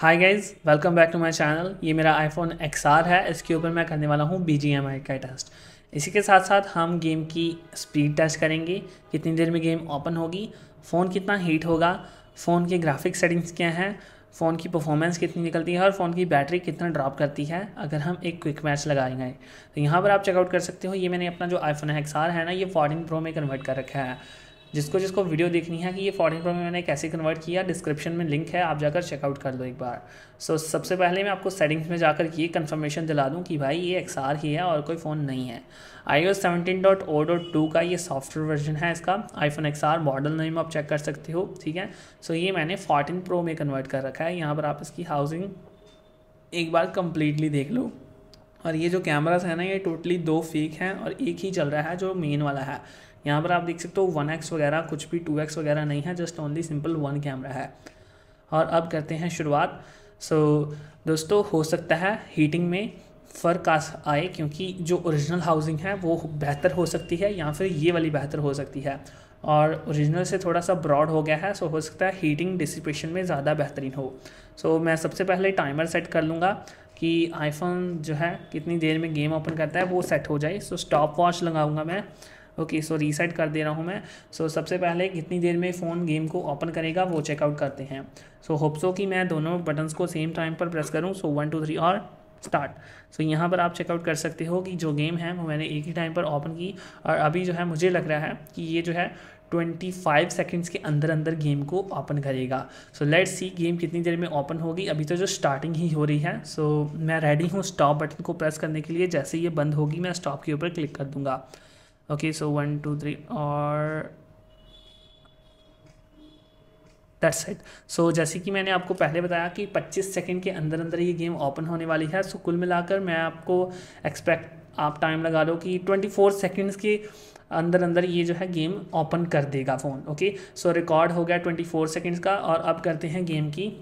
hi guys welcome back to my channel ये मेरा iPhone XR है इसके ऊपर मैं करने वाला हूँ बी का टेस्ट इसी के साथ साथ हम गेम की स्पीड टेस्ट करेंगे कितनी देर में गेम ओपन होगी फ़ोन कितना हीट होगा फ़ोन के ग्राफिक सेटिंग्स क्या हैं फ़ोन की परफॉर्मेंस कितनी निकलती है और फ़ोन की बैटरी कितना ड्रॉप करती है अगर हम एक क्विक मैच लगाएंगे तो यहाँ पर आप चेकआउट कर सकते हो ये मैंने अपना जो आईफोन एक्स है ना ये फोर्टीन प्रो में कन्वर्ट कर रखा है जिसको जिसको वीडियो देखनी है कि ये फॉरन प्रो में मैंने कैसे कन्वर्ट किया डिस्क्रिप्शन में लिंक है आप जाकर चेकआउट कर लो एक बार सो so, सबसे पहले मैं आपको सेटिंग्स में जाकर ये कन्फर्मेशन दिला दूँ कि भाई ये एक्स आर ही है और कोई फ़ोन नहीं है I O seventeen dot O dot two का ये सॉफ्टवेयर वर्जन है इसका iPhone X R model name आप चेक कर सकते हो ठीक है सो so, ये मैंने फोर्टीन प्रो में कन्वर्ट कर रखा है यहाँ पर आप इसकी हाउसिंग एक बार कम्प्लीटली देख लो और ये जो कैमरास है ना ये टोटली दो फेक हैं और एक ही चल रहा है जो मेन वाला है यहाँ पर आप देख सकते हो वन एक्स वगैरह कुछ भी टू एक्स वगैरह नहीं है just only simple one camera है और अब करते हैं शुरुआत सो so, दोस्तों हो सकता है हीटिंग में फ़र्क आए क्योंकि जो ओरिजिनल हाउसिंग है वो बेहतर हो सकती है या फिर ये वाली बेहतर हो सकती है और ओरिजिनल से थोड़ा सा ब्रॉड हो गया है सो हो सकता है हीटिंग डिसिपेशन में ज़्यादा बेहतरीन हो सो मैं सबसे पहले टाइमर सेट कर लूँगा कि आईफोन जो है कितनी देर में गेम ओपन करता है वो सेट हो जाए सो स्टॉप वॉच लगाऊँगा मैं ओके सो रीसेट कर दे रहा हूँ मैं सो so, सबसे पहले कितनी देर में फ़ोन गेम को ओपन करेगा वो चेकआउट करते हैं सो so, होप्सो कि मैं दोनों बटन्स को सेम टाइम पर प्रेस करूँ सो वन टू थ्री और स्टार्ट सो so, यहाँ पर आप चेकआउट कर सकते हो कि जो गेम है वो मैंने एक ही टाइम पर ओपन की और अभी जो है मुझे लग रहा है कि ये जो है 25 सेकेंड्स के अंदर अंदर गेम को ओपन करेगा सो लेट्स सी गेम कितनी देर में ओपन होगी अभी तो जो स्टार्टिंग ही हो रही है सो so, मैं रेडी हूँ स्टॉप बटन को प्रेस करने के लिए जैसे ये बंद होगी मैं स्टॉप के ऊपर क्लिक कर दूँगा okay so one two three और दैट्स इट सो जैसे कि मैंने आपको पहले बताया कि 25 सेकंड के अंदर अंदर ये गेम ओपन होने वाली है सो so, कुल मिलाकर मैं आपको एक्सपेक्ट आप टाइम लगा लो कि 24 सेकंड्स के अंदर अंदर ये जो है गेम ओपन कर देगा फ़ोन ओके सो रिकॉर्ड हो गया 24 सेकंड्स का और अब करते हैं गेम की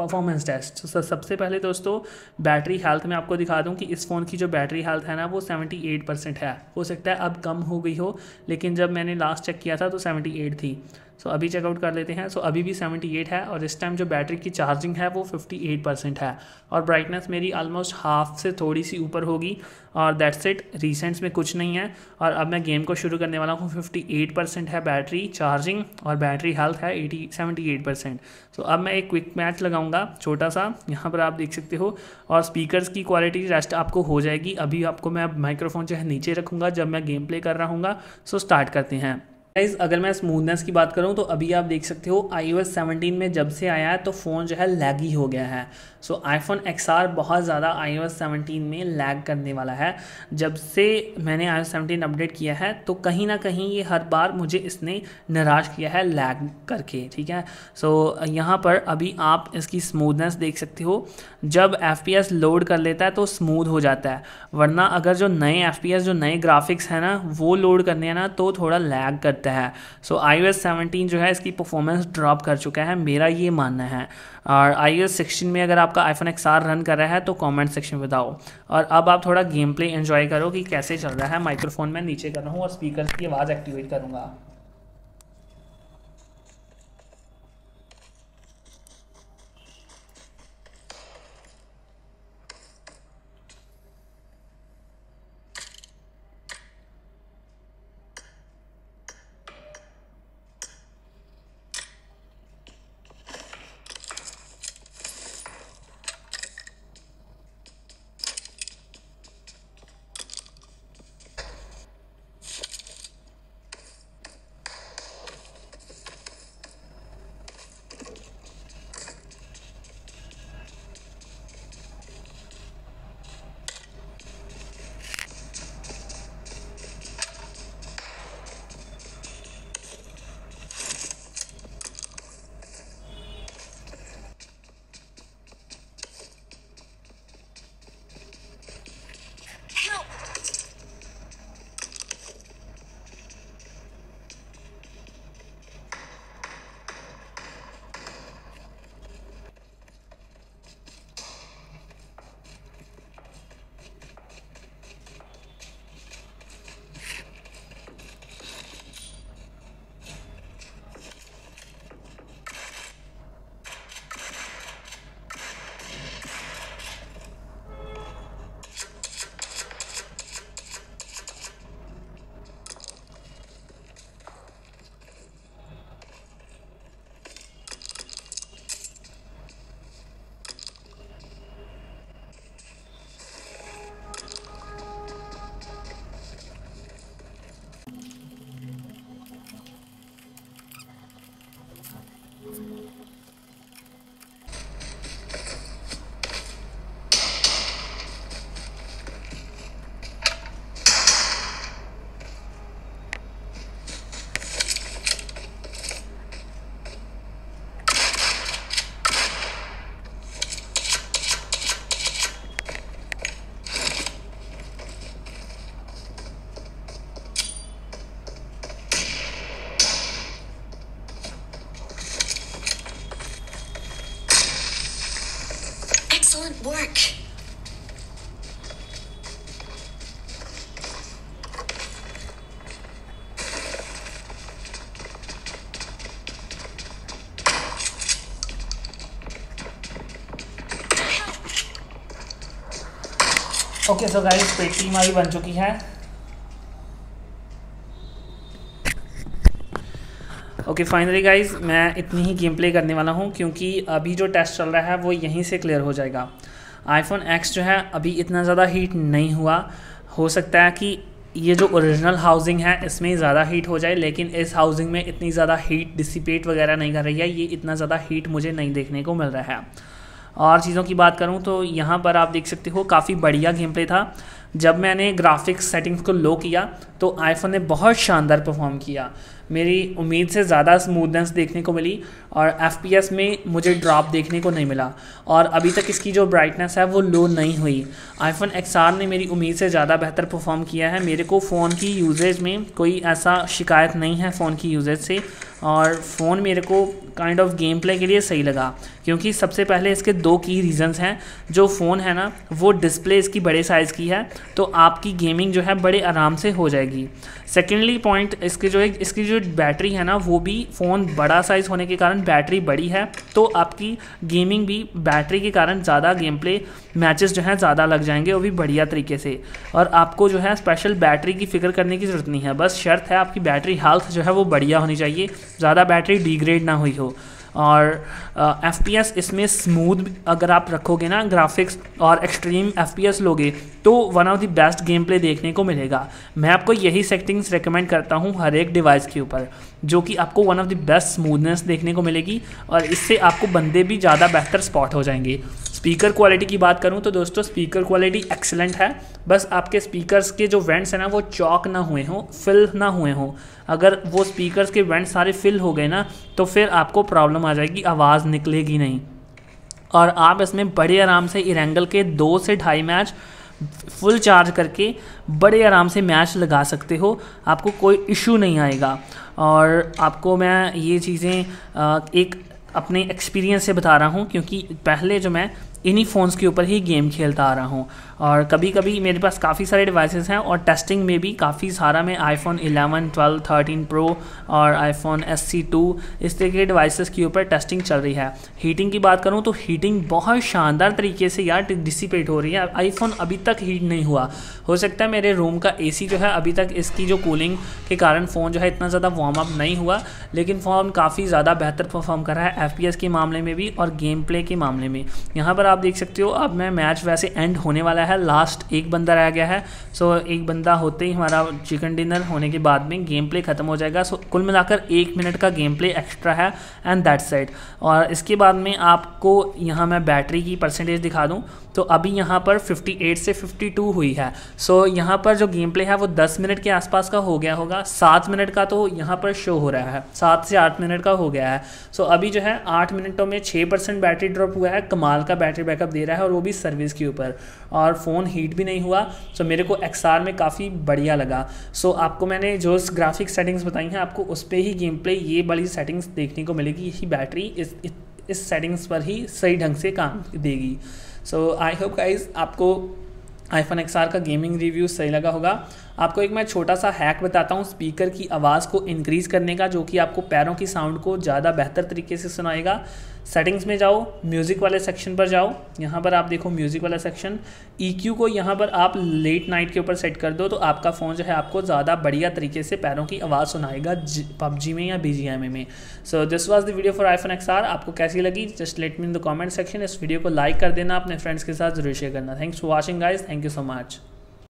परफॉर्मेंस टेस्ट सर सबसे पहले दोस्तों बैटरी हेल्थ में आपको दिखा दूं कि इस फ़ोन की जो बैटरी हेल्थ है ना वो 78 परसेंट है हो सकता है अब कम हो गई हो लेकिन जब मैंने लास्ट चेक किया था तो 78 थी सो so, अभी चेकआउट कर लेते हैं सो so, अभी भी 78 है और इस टाइम जो बैटरी की चार्जिंग है वो 58 परसेंट है और ब्राइटनेस मेरी ऑलमोस्ट हाफ से थोड़ी सी ऊपर होगी और दैट्स इट रिसेंट्स में कुछ नहीं है और अब मैं गेम को शुरू करने वाला हूँ 58 परसेंट है बैटरी चार्जिंग और बैटरी हेल्थ है 80 78 परसेंट सो अब मैं एक क्विक मैच लगाऊंगा छोटा सा यहाँ पर आप देख सकते हो और स्पीकर की क्वालिटी रेस्ट आपको हो जाएगी अभी आपको मैं माइक्रोफोन जो है नीचे रखूँगा जब मैं गेम प्ले कर रहा हूँगा सो स्टार्ट करते हैं गाइज अगर मैं स्मूथनेस की बात करूँ तो अभी आप देख सकते हो आई ओ में जब से आया है तो फ़ोन जो है लैगी हो गया है सो आई फोन एक्स बहुत ज़्यादा आई सेवनटीन में लैग करने वाला है जब से मैंने आई सेवनटीन अपडेट किया है तो कहीं ना कहीं ये हर बार मुझे इसने निराश किया है लैग करके ठीक है सो so, यहाँ पर अभी आप इसकी स्मूदनेस देख सकते हो जब एफ लोड कर लेता है तो स्मूद हो जाता है वरना अगर जो नए एफ जो नए ग्राफिक्स हैं ना वो लोड करने हैं ना तो थोड़ा लैग कर लगता है सो आई ओ जो है इसकी परफॉर्मेंस ड्रॉप कर चुका है मेरा ये मानना है और आई ओ में अगर आपका आईफोन एक्स रन कर रहा है तो कॉमेंट सेक्शन में बताओ और अब आप थोड़ा गेम प्ले इन्जॉय करो कि कैसे चल रहा है माइक्रोफोन मैं नीचे कर रहा हूँ और स्पीकर की आवाज़ एक्टिवेट करूँगा ओके सो गाइस पेटी हमारी बन चुकी है ओके फाइनली गाइज मैं इतनी ही गेम प्ले करने वाला हूँ क्योंकि अभी जो टेस्ट चल रहा है वो यहीं से क्लियर हो जाएगा आईफोन एक्स जो है अभी इतना ज़्यादा हीट नहीं हुआ हो सकता है कि ये जो ओरिजिनल हाउसिंग है इसमें ज़्यादा हीट हो जाए लेकिन इस हाउसिंग में इतनी ज़्यादा हीट डिसिपेट वगैरह नहीं कर रही है ये इतना ज़्यादा हीट मुझे नहीं देखने को मिल रहा है और चीज़ों की बात करूँ तो यहाँ पर आप देख सकते हो काफ़ी बढ़िया गेम प्ले था जब मैंने ग्राफिक्स सेटिंग्स को लो किया तो आईफोन ने बहुत शानदार परफॉर्म किया मेरी उम्मीद से ज़्यादा स्मूथनेस देखने को मिली और एफ में मुझे ड्रॉप देखने को नहीं मिला और अभी तक इसकी जो ब्राइटनेस है वो लो नहीं हुई आईफोन एक्स ने मेरी उम्मीद से ज़्यादा बेहतर परफॉर्म किया है मेरे को फ़ोन की यूजेज में कोई ऐसा शिकायत नहीं है फ़ोन की यूजेज से और फ़ोन मेरे को काइंड ऑफ गेम प्ले के लिए सही लगा क्योंकि सबसे पहले इसके दो की रीज़न्स हैं जो फ़ोन है ना वो डिस्प्ले इसकी बड़े साइज़ की है तो आपकी गेमिंग जो है बड़े आराम से हो जाएगी जाएगी सेकेंडली पॉइंट इसके जो है इसकी जो बैटरी है ना वो भी फ़ोन बड़ा साइज़ होने के कारण बैटरी बड़ी है तो आपकी गेमिंग भी बैटरी के कारण ज़्यादा गेम प्ले मैचेस जो हैं ज़्यादा लग जाएंगे वो भी बढ़िया तरीके से और आपको जो है स्पेशल बैटरी की फ़िक्र करने की ज़रूरत नहीं है बस शर्त है आपकी बैटरी हेल्थ जो है वो बढ़िया होनी चाहिए ज़्यादा बैटरी डिग्रेड ना हुई हो और एफ पी एस इसमें स्मूथ अगर आप रखोगे ना ग्राफिक्स और एक्सट्रीम एफ पी एस लोगे तो one of the best gameplay देखने को मिलेगा मैं आपको यही सेटिंग्स रिकमेंड करता हूँ हर एक डिवाइस के ऊपर जो कि आपको one of the best smoothness देखने को मिलेगी और इससे आपको बंदे भी ज़्यादा बेहतर स्पॉट हो जाएंगे स्पीकर क्वालिटी की बात करूँ तो दोस्तों स्पीकर क्वालिटी एक्सेलेंट है बस आपके स्पीकर्स के जो वेंट्स हैं ना वो चौक ना हुए हों फिल ना हुए हों अगर वो स्पीकर्स के वेंट्स सारे फिल हो गए ना तो फिर आपको प्रॉब्लम आ जाएगी आवाज़ निकलेगी नहीं और आप इसमें बड़े आराम से इरेंगल के दो से ढाई मैच फुल चार्ज करके बड़े आराम से मैच लगा सकते हो आपको कोई इशू नहीं आएगा और आपको मैं ये चीज़ें एक अपने एक्सपीरियंस से बता रहा हूँ क्योंकि पहले जो मैं इन्हीं फ़ोन्स के ऊपर ही गेम खेलता आ रहा हूँ और कभी कभी मेरे पास काफ़ी सारे डिवाइसेस हैं और टेस्टिंग में भी काफ़ी सारा मैं आईफोन 11, 12, 13 प्रो और आईफोन एस सी टू इस तरह के डिवाइसेस के ऊपर टेस्टिंग चल रही है हीटिंग की बात करूँ तो हीटिंग बहुत शानदार तरीके से यार डिसिपेट हो रही है आईफोन अभी तक हीट नहीं हुआ हो सकता है मेरे रूम का ए जो है अभी तक इसकी जो कूलिंग के कारण फ़ोन जो है इतना ज़्यादा वार्म अप नहीं हुआ लेकिन फ़ोन काफ़ी ज़्यादा बेहतर परफॉर्म कर रहा है एफ के मामले में भी और गेम प्ले के मामले में यहाँ पर आप देख सकते हो अब मैं मैच वैसे एंड होने वाला है है लास्ट एक बंदा रह गया है सो एक बंदा होते ही हमारा चिकन डिनर होने के बाद में गेम प्ले खत्म हो जाएगा सो कुल मिलाकर एक मिनट का गेम प्ले एक्स्ट्रा है एंड दैट साइड और इसके बाद में आपको यहाँ मैं बैटरी की परसेंटेज दिखा दूँ तो अभी यहाँ पर 58 से 52 हुई है सो so, यहाँ पर जो गेम प्ले है वो 10 मिनट के आसपास का हो गया होगा सात मिनट का तो यहाँ पर शो हो रहा है सात से आठ मिनट का हो गया है सो so, अभी जो है आठ मिनटों में छः परसेंट बैटरी ड्रॉप हुआ है कमाल का बैटरी बैकअप दे रहा है और वो भी सर्विस के ऊपर और फ़ोन हीट भी नहीं हुआ सो so, मेरे को एक्स में काफ़ी बढ़िया लगा सो so, आपको मैंने जो ग्राफिक सेटिंग्स बताई हैं आपको उस पर ही गेम प्ले ये बड़ी सेटिंग्स देखने को मिलेगी यही बैटरी इस, इस इस सेटिंग्स पर ही सही ढंग से काम देगी सो आई होप गाइज आपको आईफोन एक्स का गेमिंग रिव्यू सही लगा होगा आपको एक मैं छोटा सा हैक बताता हूँ स्पीकर की आवाज़ को इंक्रीज़ करने का जो कि आपको पैरों की साउंड को ज़्यादा बेहतर तरीके से सुनाएगा सेटिंग्स में जाओ म्यूज़िक वाले सेक्शन पर जाओ यहाँ पर आप देखो म्यूज़िक वाला सेक्शन ई e को यहाँ पर आप लेट नाइट के ऊपर सेट कर दो तो आपका फ़ोन जो है आपको ज़्यादा बढ़िया तरीके से पैरों की आवाज़ सुनाएगा पबजी में या बी में so this was the video for iPhone X आपको कैसी लगी just let me in the comment section इस वीडियो को लाइक कर देना अपने फ्रेंड्स के साथ जरूर शेयर करना thanks for watching guys thank you so much